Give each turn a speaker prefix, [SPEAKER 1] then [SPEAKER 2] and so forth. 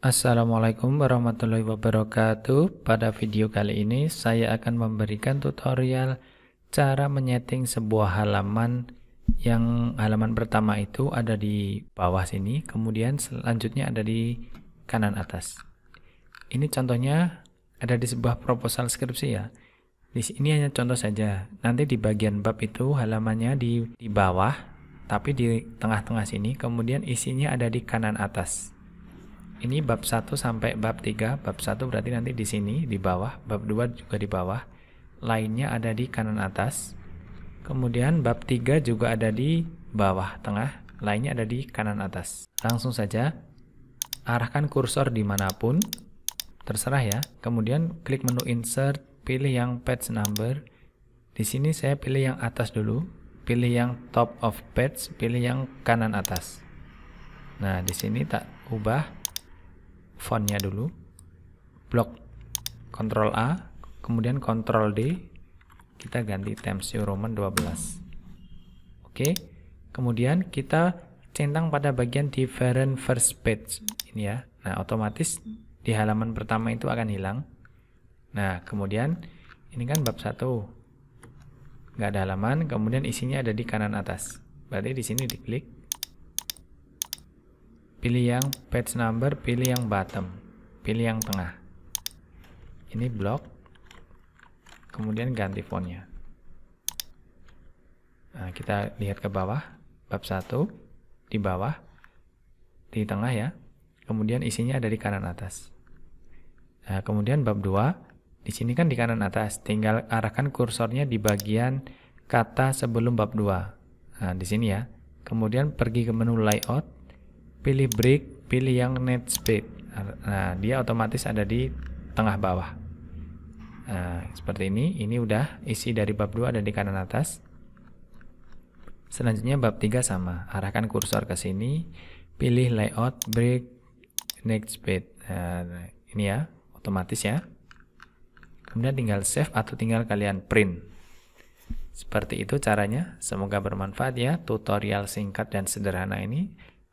[SPEAKER 1] Assalamualaikum warahmatullahi wabarakatuh Pada video kali ini saya akan memberikan tutorial cara menyeting sebuah halaman yang halaman pertama itu ada di bawah sini kemudian selanjutnya ada di kanan atas ini contohnya ada di sebuah proposal skripsi ya di sini hanya contoh saja nanti di bagian bab itu halamannya di, di bawah tapi di tengah-tengah sini kemudian isinya ada di kanan atas ini bab 1 sampai bab 3. Bab 1 berarti nanti di sini di bawah, bab 2 juga di bawah. Lainnya ada di kanan atas. Kemudian bab 3 juga ada di bawah tengah, lainnya ada di kanan atas. Langsung saja arahkan kursor dimanapun, terserah ya. Kemudian klik menu insert, pilih yang page number. Di sini saya pilih yang atas dulu, pilih yang top of page, pilih yang kanan atas. Nah, di sini tak ubah fontnya dulu blok Ctrl A kemudian Ctrl D kita ganti Times New Roman 12 oke kemudian kita centang pada bagian different first page ini ya nah otomatis di halaman pertama itu akan hilang nah kemudian ini kan bab 1 nggak ada halaman, kemudian isinya ada di kanan atas. Berarti di sini diklik pilih yang page number pilih yang bottom pilih yang tengah ini block kemudian ganti fontnya nah, kita lihat ke bawah bab 1 di bawah di tengah ya kemudian isinya ada di kanan atas nah, kemudian bab 2 di sini kan di kanan atas tinggal arahkan kursornya di bagian kata sebelum bab 2 nah di sini ya kemudian pergi ke menu layout pilih break, pilih yang net speed. Nah, nah, dia otomatis ada di tengah bawah. Nah, seperti ini. Ini udah isi dari bab 2 ada di kanan atas. Selanjutnya bab 3 sama. Arahkan kursor ke sini, pilih layout, break, next speed. Nah, ini ya, otomatis ya. Kemudian tinggal save atau tinggal kalian print. Seperti itu caranya. Semoga bermanfaat ya tutorial singkat dan sederhana ini.